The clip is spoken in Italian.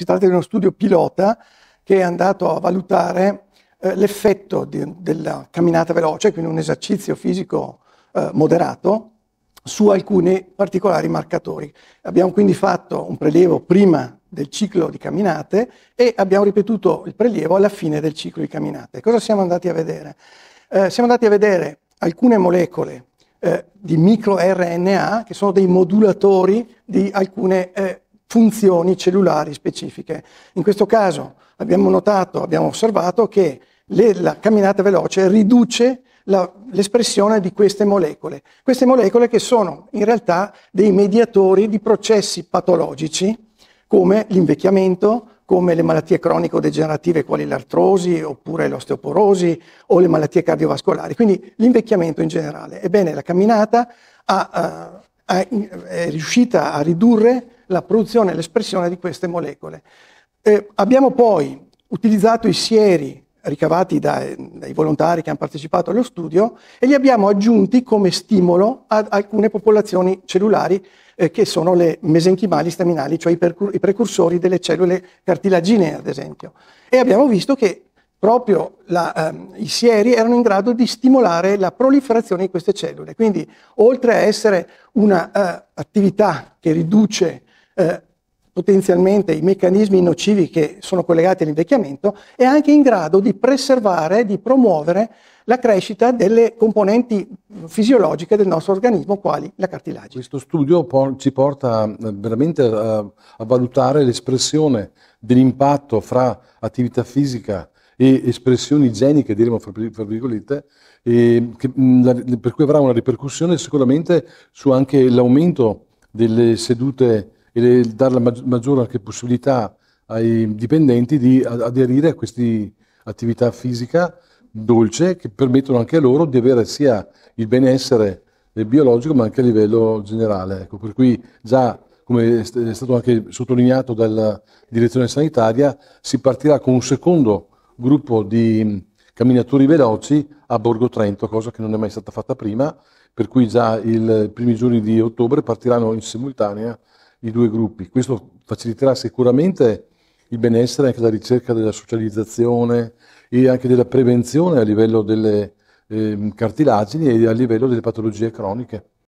si tratta di uno studio pilota che è andato a valutare eh, l'effetto di, della camminata veloce, quindi un esercizio fisico eh, moderato, su alcuni particolari marcatori. Abbiamo quindi fatto un prelievo prima del ciclo di camminate e abbiamo ripetuto il prelievo alla fine del ciclo di camminate. Cosa siamo andati a vedere? Eh, siamo andati a vedere alcune molecole eh, di microRNA che sono dei modulatori di alcune eh, funzioni cellulari specifiche. In questo caso abbiamo notato, abbiamo osservato che le, la camminata veloce riduce la, l'espressione di queste molecole. Queste molecole che sono in realtà dei mediatori di processi patologici come l'invecchiamento, come le malattie cronico-degenerative quali l'artrosi oppure l'osteoporosi o le malattie cardiovascolari, quindi l'invecchiamento in generale. Ebbene, la camminata ha, uh, è riuscita a ridurre la produzione e l'espressione di queste molecole. Eh, abbiamo poi utilizzato i sieri ricavati dai, dai volontari che hanno partecipato allo studio e li abbiamo aggiunti come stimolo ad alcune popolazioni cellulari eh, che sono le mesenchimali staminali, cioè i, percur- i precursori delle cellule cartilaginee, ad esempio. E abbiamo visto che proprio la, ehm, i sieri erano in grado di stimolare la proliferazione di queste cellule. Quindi, oltre a essere un'attività eh, che riduce eh, potenzialmente i meccanismi nocivi che sono collegati all'invecchiamento, è anche in grado di preservare, di promuovere la crescita delle componenti fisiologiche del nostro organismo, quali la cartilagine. Questo studio ci porta eh, veramente a, a valutare l'espressione dell'impatto fra attività fisica e espressioni igieniche, diremo fra virgolette, che, mm, per cui avrà una ripercussione sicuramente su anche l'aumento delle sedute e dare la maggiore anche possibilità ai dipendenti di aderire a queste attività fisica dolce che permettono anche a loro di avere sia il benessere eh, biologico ma anche a livello generale. Ecco, per cui già come è stato anche sottolineato dalla direzione sanitaria, si partirà con un secondo gruppo di camminatori veloci a Borgo Trento, cosa che non è mai stata fatta prima, per cui già i primi giorni di ottobre partiranno in simultanea i due gruppi. Questo faciliterà sicuramente il benessere anche la ricerca della socializzazione e anche della prevenzione a livello delle eh, cartilagini e a livello delle patologie croniche.